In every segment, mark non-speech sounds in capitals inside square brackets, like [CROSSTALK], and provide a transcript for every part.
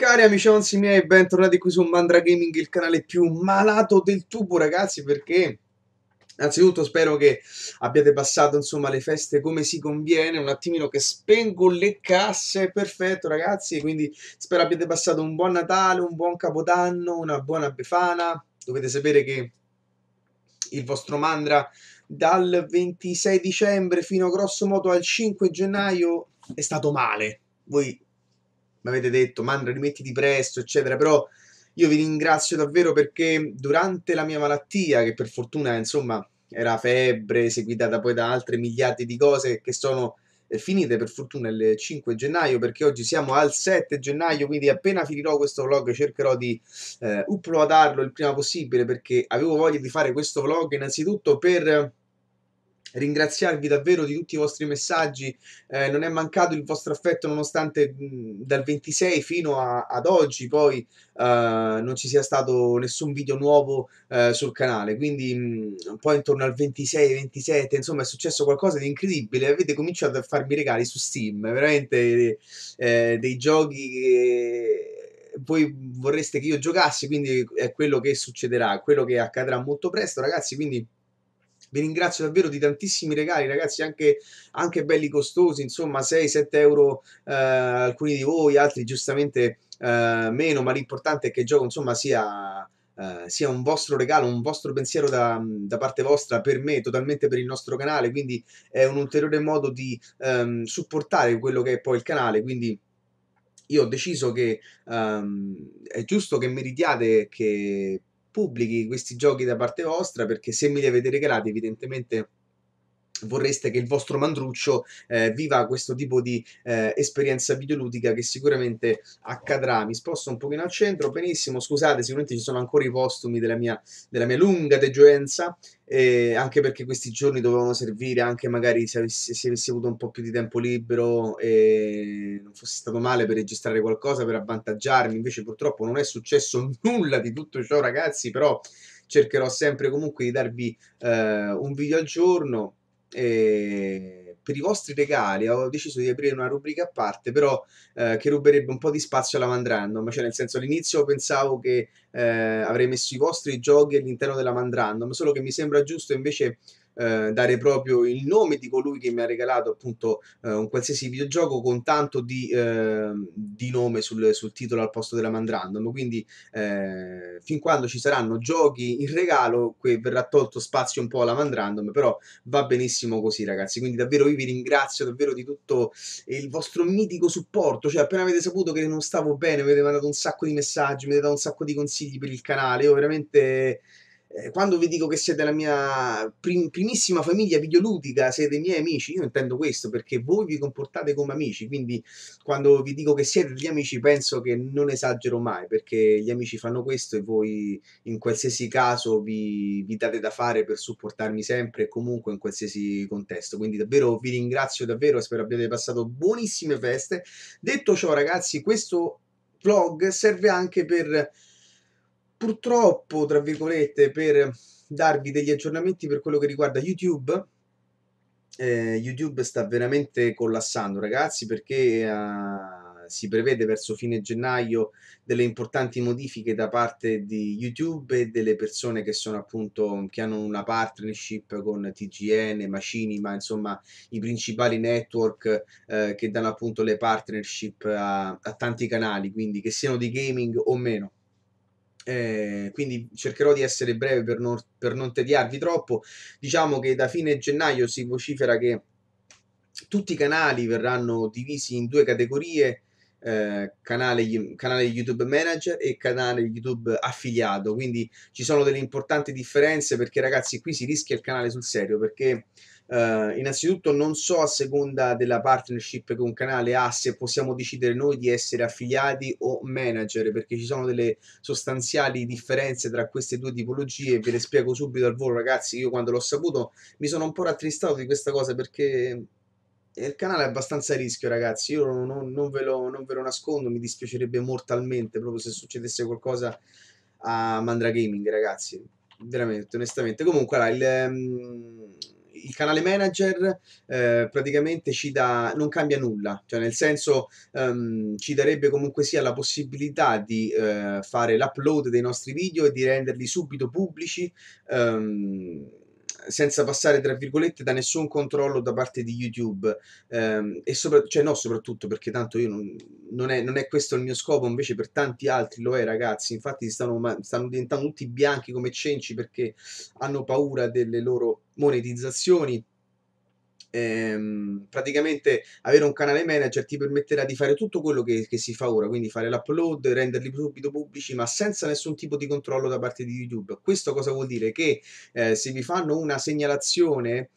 Cari amici amicionzi miei, bentornati qui su Mandra Gaming, il canale più malato del tubo ragazzi, perché Innanzitutto spero che abbiate passato insomma, le feste come si conviene, un attimino che spengo le casse, perfetto ragazzi, quindi spero abbiate passato un buon Natale, un buon Capodanno, una buona Befana, dovete sapere che il vostro Mandra dal 26 dicembre fino a grosso modo al 5 gennaio è stato male, voi mi avete detto Mandra rimettiti presto eccetera però io vi ringrazio davvero perché durante la mia malattia che per fortuna insomma era febbre seguitata poi da altre miliardi di cose che sono eh, finite per fortuna il 5 gennaio perché oggi siamo al 7 gennaio quindi appena finirò questo vlog cercherò di eh, uploadarlo il prima possibile perché avevo voglia di fare questo vlog innanzitutto per ringraziarvi davvero di tutti i vostri messaggi, eh, non è mancato il vostro affetto nonostante mh, dal 26 fino a, ad oggi poi eh, non ci sia stato nessun video nuovo eh, sul canale, quindi mh, poi intorno al 26, 27, insomma è successo qualcosa di incredibile, avete cominciato a farmi regali su Steam, veramente eh, dei giochi che voi vorreste che io giocassi, quindi è quello che succederà, quello che accadrà molto presto ragazzi, quindi vi ringrazio davvero di tantissimi regali, ragazzi, anche, anche belli costosi, insomma 6-7 euro eh, alcuni di voi, altri giustamente eh, meno, ma l'importante è che il gioco insomma sia... Uh, sia un vostro regalo, un vostro pensiero da, da, parte vostra per me, totalmente per il nostro canale, quindi è un ulteriore modo di um, supportare quello che è poi il canale, quindi io ho deciso che um, è giusto che meritiate che pubblichi questi giochi da parte vostra perché se me li avete regalati evidentemente vorreste che il vostro mandruccio eh, viva questo tipo di eh, esperienza videoludica che sicuramente accadrà. Mi sposto un pochino al centro, benissimo, scusate, sicuramente ci sono ancora i postumi della mia, della mia lunga degenza, eh, anche perché questi giorni dovevano servire anche magari se avessi, se avessi, avuto un po' più di tempo libero e non fosse stato male per registrare qualcosa, per avvantaggiarmi, invece purtroppo non è successo [LAUGHS] nulla di tutto ciò ragazzi, però cercherò sempre comunque di darvi eh, un video al giorno eh, per i vostri regali ho deciso di aprire una rubrica a parte, però eh, che ruberebbe un po' di spazio alla Mandrandom, cioè nel senso all'inizio pensavo che eh, avrei messo i vostri giochi all'interno della Mandrandom, solo che mi sembra giusto invece eh, dare proprio il nome di colui che mi ha regalato appunto eh, un qualsiasi videogioco con tanto di, eh, di nome sul, sul, titolo al posto della Mandrandom. Quindi eh, fin quando ci saranno giochi in regalo, qui verrà tolto spazio un po' alla Mandrandom, però va benissimo così ragazzi. Quindi davvero io vi ringrazio davvero di tutto il vostro mitico supporto, cioè appena avete saputo che non stavo bene, mi avete mandato un sacco di messaggi, mi avete dato un sacco di consigli per il canale, io veramente eh, quando vi dico che siete la mia prim- primissima famiglia videoludica, siete i miei amici, io intendo questo perché voi vi comportate come amici, quindi quando vi dico che siete degli amici penso che non esagero mai perché gli amici fanno questo e voi in qualsiasi caso vi, vi date da fare per supportarmi sempre e comunque in qualsiasi contesto, quindi davvero vi ringrazio davvero, spero abbiate passato buonissime feste. Detto ciò ragazzi, questo vlog serve anche per purtroppo, tra virgolette, per darvi degli aggiornamenti per quello che riguarda YouTube, eh, YouTube sta veramente collassando, ragazzi, perché eh, si prevede verso fine gennaio delle importanti modifiche da parte di YouTube e delle persone che sono appunto che hanno una partnership con TGN, Macinima, insomma, i principali network eh, che danno appunto le partnership a, a tanti canali, quindi che siano di gaming o meno eh, quindi cercherò di essere breve per non, per non tediarvi troppo. Diciamo che da fine gennaio si vocifera che tutti i canali verranno divisi in due categorie. Eh, canale, canale, YouTube Manager e canale YouTube affiliato. Quindi ci sono delle importanti differenze perché ragazzi qui si rischia il canale sul serio perché Uh, innanzitutto non so a seconda della partnership che un canale ha se possiamo decidere noi di essere affiliati o manager perché ci sono delle sostanziali differenze tra queste due tipologie ve le spiego subito al volo ragazzi io quando l'ho saputo mi sono un po' rattristato di questa cosa perché il canale è abbastanza a rischio ragazzi io non, non, ve lo, non ve lo nascondo mi dispiacerebbe mortalmente proprio se succedesse qualcosa a Mandra Gaming ragazzi veramente onestamente comunque là, il, um il canale manager eh, praticamente ci dà, non cambia nulla, cioè nel senso um, ci darebbe comunque sia la possibilità di eh, fare l'upload dei nostri video e di renderli subito pubblici. Um, senza passare tra virgolette da nessun controllo da parte di YouTube ehm, e sopra- cioè no soprattutto perché tanto io non, non, è, non, è, questo il mio scopo invece per tanti altri lo è ragazzi infatti stanno, stanno diventando tutti bianchi come cenci perché hanno paura delle loro monetizzazioni. Ehm, praticamente avere un canale manager ti permetterà di fare tutto quello che, che, si fa ora, quindi fare l'upload, renderli subito pubblici, ma senza nessun tipo di controllo da parte di YouTube. Questo cosa vuol dire? Che eh, se vi fanno una segnalazione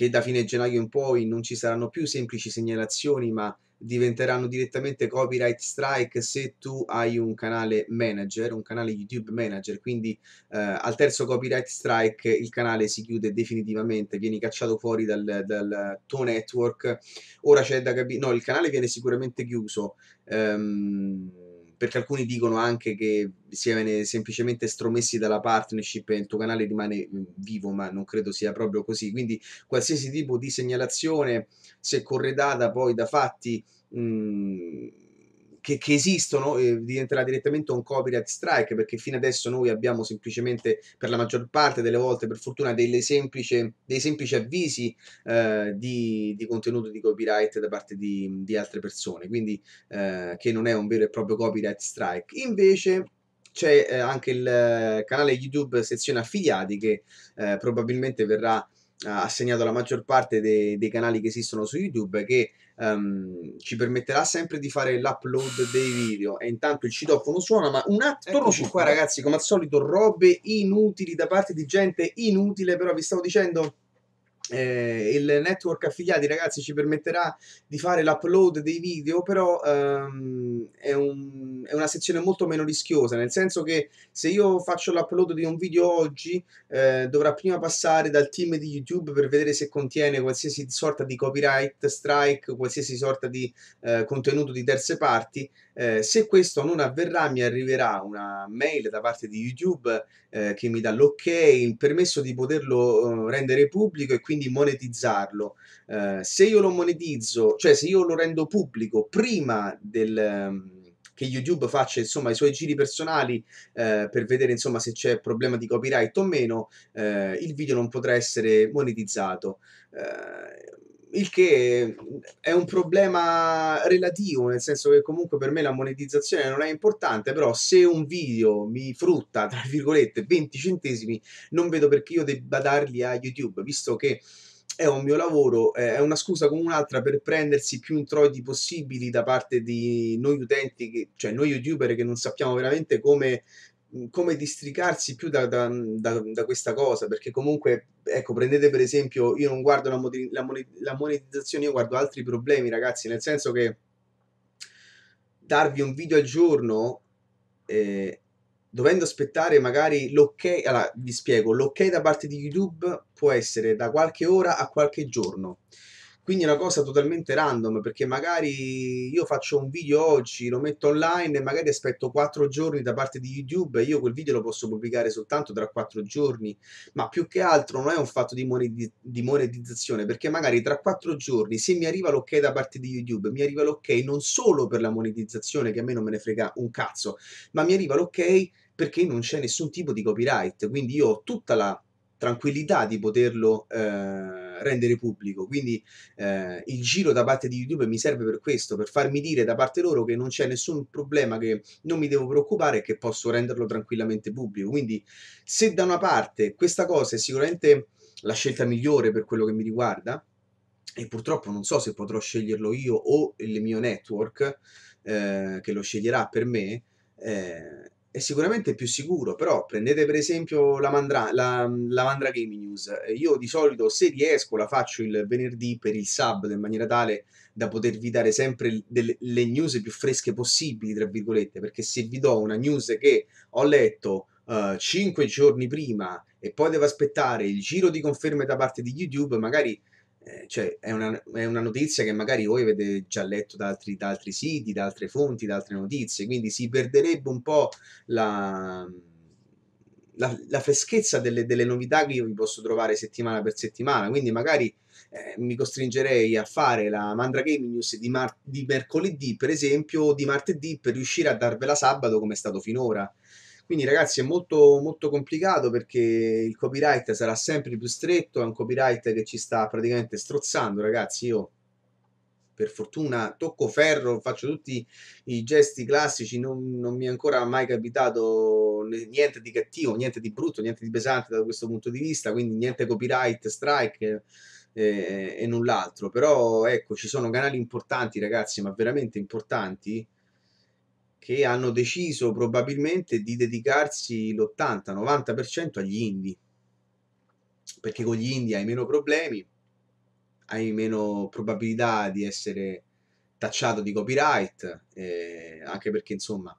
che da fine gennaio in poi non ci saranno più semplici segnalazioni, ma diventeranno direttamente copyright strike se tu hai un canale manager, un canale YouTube manager, quindi eh, al terzo copyright strike il canale si chiude definitivamente, vieni cacciato fuori dal, dal tuo network. Ora c'è da capire, no, il canale viene sicuramente chiuso. Um, perché alcuni dicono anche che si viene semplicemente stromessi dalla partnership e il tuo canale rimane mm, vivo, ma non credo sia proprio così. Quindi qualsiasi tipo di segnalazione, se corredata poi da fatti... Mh, mm, che, che, esistono eh, diventerà direttamente un copyright strike perché fino adesso noi abbiamo semplicemente per la maggior parte delle volte per fortuna semplice, dei semplici avvisi eh, di, di, contenuto di copyright da parte di, di altre persone quindi eh, che non è un vero e proprio copyright strike invece c'è eh, anche il eh, canale youtube sezione affiliati che eh, probabilmente verrà ha segnato la maggior parte dei, dei, canali che esistono su YouTube che um, ci permetterà sempre di fare l'upload dei video e intanto il citofono suona ma un attimo qua ragazzi come al solito robe inutili da parte di gente inutile però vi stavo dicendo eh, il network affiliati ragazzi ci permetterà di fare l'upload dei video però ehm, è, un, è, una sezione molto meno rischiosa nel senso che se io faccio l'upload di un video oggi eh, dovrà prima passare dal team di youtube per vedere se contiene qualsiasi sorta di copyright strike qualsiasi sorta di eh, contenuto di terze parti eh, se questo non avverrà mi arriverà una mail da parte di youtube eh, che mi dà l'ok il permesso di poterlo eh, rendere pubblico e quindi quindi monetizzarlo. Eh, se io lo monetizzo, cioè se io lo rendo pubblico prima del ehm, che YouTube faccia insomma i suoi giri personali eh, per vedere insomma se c'è problema di copyright o meno, eh, il video non potrà essere monetizzato. Eh, il che è un problema relativo, nel senso che comunque per me la monetizzazione non è importante, però se un video mi frutta, tra virgolette, 20 centesimi, non vedo perché io debba darli a YouTube, visto che è un mio lavoro, è una scusa come un'altra per prendersi più introiti possibili da parte di noi utenti, che, cioè noi youtuber che non sappiamo veramente come Mhmm, come districarsi più da, da, da, da, questa cosa, perché comunque, ecco, prendete per esempio, io non guardo la, la monetizzazione, io guardo altri problemi, ragazzi, nel senso che darvi un video al giorno, eh, dovendo aspettare magari l'ok, allora vi spiego, l'ok da parte di YouTube può essere da qualche ora a qualche giorno quindi è una cosa totalmente random perché magari io faccio un video oggi, lo metto online e magari aspetto quattro giorni da parte di YouTube e io quel video lo posso pubblicare soltanto tra quattro giorni, ma più che altro non è un fatto di, monetizzazione perché magari tra quattro giorni se mi arriva l'ok da parte di YouTube, mi arriva l'ok non solo per la monetizzazione che a me non me ne frega un cazzo, ma mi arriva l'ok perché non c'è nessun tipo di copyright, quindi io ho tutta la tranquillità di poterlo eh, rendere pubblico. Quindi eh, il giro da parte di YouTube mi serve per questo, per farmi dire da parte loro che non c'è nessun problema, che non mi devo preoccupare e che posso renderlo tranquillamente pubblico. Quindi se da una parte questa cosa è sicuramente la scelta migliore per quello che mi riguarda, e purtroppo non so se potrò sceglierlo io o il mio network eh, che lo sceglierà per me, eh, è sicuramente più sicuro, però prendete per esempio la, mandra, la, la Mandra Gaming News. Eh, io di solito se riesco la faccio il venerdì per il sub, in maniera tale da potervi dare sempre delle, le news più fresche possibili, tra virgolette, perché se vi do una news che ho letto uh, eh, 5 giorni prima e poi devo aspettare il giro di conferme da parte di YouTube, magari eh, cioè è una, è una, notizia che magari voi avete già letto da altri, da altri, siti, da altre fonti, da altre notizie, quindi si perderebbe un po' la, la, la freschezza delle, delle, novità che io vi posso trovare settimana per settimana, quindi magari eh, mi costringerei a fare la Mandra Gaming News di, mar- di mercoledì, per esempio, o di martedì, per riuscire a darvela sabato come è stato finora. Quindi ragazzi è molto, molto complicato perché il copyright sarà sempre più stretto, è un copyright che ci sta praticamente strozzando ragazzi, io per fortuna tocco ferro, faccio tutti i gesti classici, non, non, mi è ancora mai capitato niente di cattivo, niente di brutto, niente di pesante da questo punto di vista, quindi niente copyright, strike eh, e null'altro. Però ecco, ci sono canali importanti ragazzi, ma veramente importanti, che hanno deciso probabilmente di dedicarsi l'80-90% agli indie perché con gli indie hai meno problemi hai meno probabilità di essere tacciato di copyright eh, anche perché insomma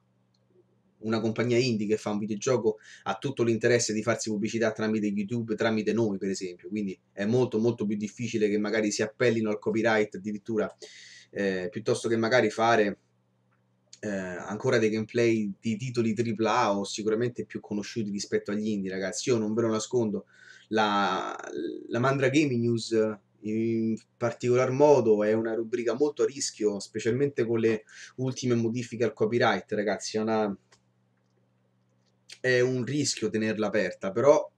una compagnia indie che fa un videogioco ha tutto l'interesse di farsi pubblicità tramite YouTube, tramite noi per esempio, quindi è molto molto più difficile che magari si appellino al copyright addirittura eh, piuttosto che magari fare eh, ancora dei gameplay di titoli AAA o sicuramente più conosciuti rispetto agli indie, ragazzi. Io non ve lo nascondo, la, la Mandra Gaming News in particolar modo è una rubrica molto a rischio, specialmente con le ultime modifiche al copyright, ragazzi. È, una, è un rischio tenerla aperta, però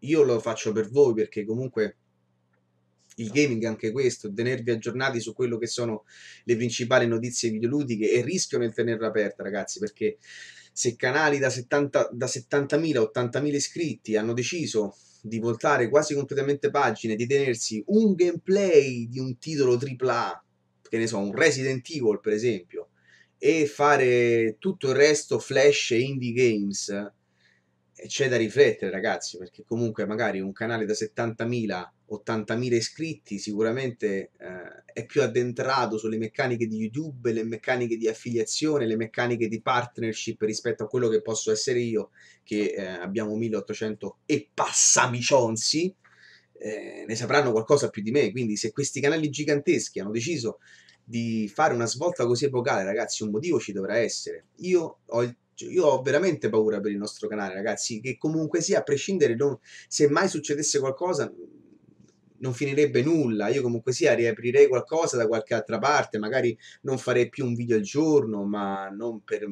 io lo faccio per voi perché comunque il certo. gaming è anche questo, tenervi aggiornati su quello che sono le principali notizie videoludiche e rischio nel tenerla aperta, ragazzi, perché se canali da 70.000 da 70 80.000 iscritti hanno deciso di voltare quasi completamente pagine, di tenersi un gameplay di un titolo AAA, che ne so, un Resident Evil per esempio, e fare tutto il resto flash e indie games, c'è da riflettere ragazzi perché comunque magari un canale da 70.000 80.000 iscritti sicuramente eh, è più addentrato sulle meccaniche di YouTube, le meccaniche di affiliazione, le meccaniche di partnership rispetto a quello che posso essere io che eh, abbiamo 1800 e passamicionzi eh, ne sapranno qualcosa più di me, quindi se questi canali giganteschi hanno deciso di fare una svolta così epocale, ragazzi, un motivo ci dovrà essere. Io ho il cioè, io ho veramente paura per il nostro canale, ragazzi, che comunque sia, a prescindere, non, se mai succedesse qualcosa, non finirebbe nulla. Io comunque sia riaprirei qualcosa da qualche altra parte, magari non farei più un video al giorno, ma non per,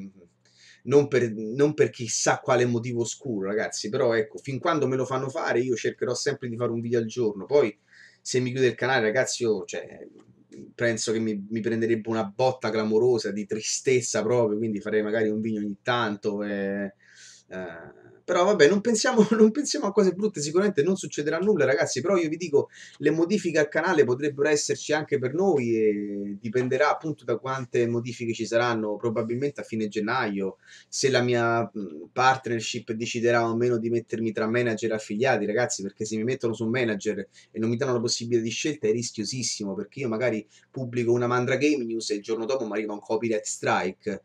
non per, non per chissà quale motivo oscuro, ragazzi. Però ecco, fin quando me lo fanno fare, io cercherò sempre di fare un video al giorno. Poi se mi chiude il canale, ragazzi, io cioè, penso che mi, mi, prenderebbe una botta clamorosa di tristezza proprio, quindi farei magari un vino ogni tanto. E eh, eh, però vabbè, non pensiamo, [LAUGHS] non pensiamo, a cose brutte, sicuramente non succederà nulla, ragazzi. Però io vi dico, le modifiche al canale potrebbero esserci anche per noi e dipenderà appunto da quante modifiche ci saranno, probabilmente a fine gennaio, se la mia mm, partnership deciderà o meno di mettermi tra manager e affiliati, ragazzi, perché se mi mettono su manager e non mi danno la possibilità di scelta è rischiosissimo, perché io magari pubblico una Mandra Game News e il giorno dopo mi arriva un copyright strike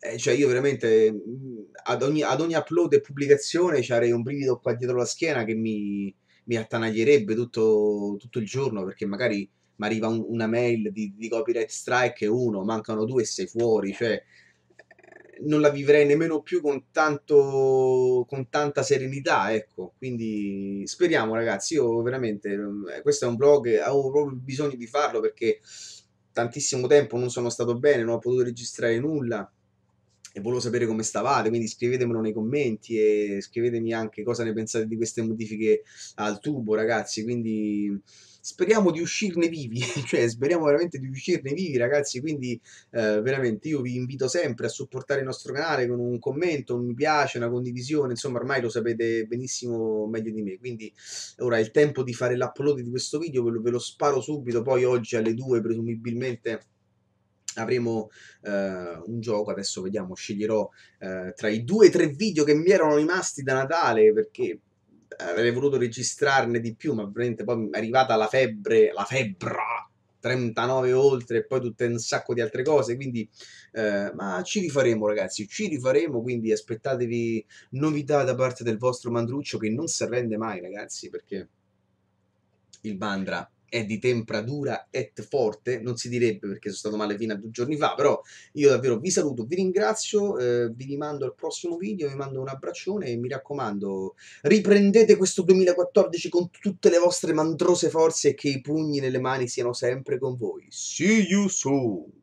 eh, cioè io veramente mhmm, ad ogni, ad ogni upload e pubblicazione avrei un brivido qua dietro la schiena che mi, mi attanaglierebbe tutto, tutto, il giorno perché magari mi arriva un, una mail di, di copyright strike e uno, mancano due e sei fuori, cioè eh, non la vivrei nemmeno più con, tanto, con tanta serenità, ecco. Quindi speriamo, ragazzi. Io veramente eh, questo è un blog, avevo proprio bisogno di farlo perché tantissimo tempo non sono stato bene, non ho potuto registrare nulla e volevo sapere come stavate, quindi scrivetemelo nei commenti e scrivetemi anche cosa ne pensate di queste modifiche al tubo, ragazzi. Quindi speriamo di uscirne vivi, [LAUGHS] cioè speriamo veramente di uscirne vivi ragazzi, quindi eh, veramente io vi invito sempre a supportare il nostro canale con un commento, un mi piace, una condivisione, insomma ormai lo sapete benissimo meglio di me, quindi ora è il tempo di fare l'upload di questo video, ve lo, ve lo sparo subito, poi oggi alle 2 presumibilmente avremo eh, un gioco, adesso vediamo, sceglierò eh, tra i due o tre video che mi erano rimasti da Natale perché avrei voluto registrarne di più, ma ovviamente poi è arrivata la febbre, la febbra 39 oltre e poi tutte un sacco di altre cose quindi eh, ma ci rifaremo ragazzi ci rifaremo quindi aspettatevi novità da parte del vostro mandruccio che non si arrende mai ragazzi perché il Mandra è di temperatura et forte, non si direbbe perché sono stato male fino a due giorni fa, però io davvero vi saluto, vi ringrazio, eh, vi rimando al prossimo video, vi mando un abbraccione e mi raccomando riprendete questo 2014 con tutte le vostre mandrose forze e che i pugni nelle mani siano sempre con voi. See you soon!